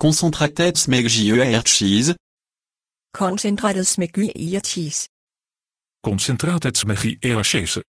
Concentrated e cheese. Concentrated smegieertjes. Concentrated e cheese.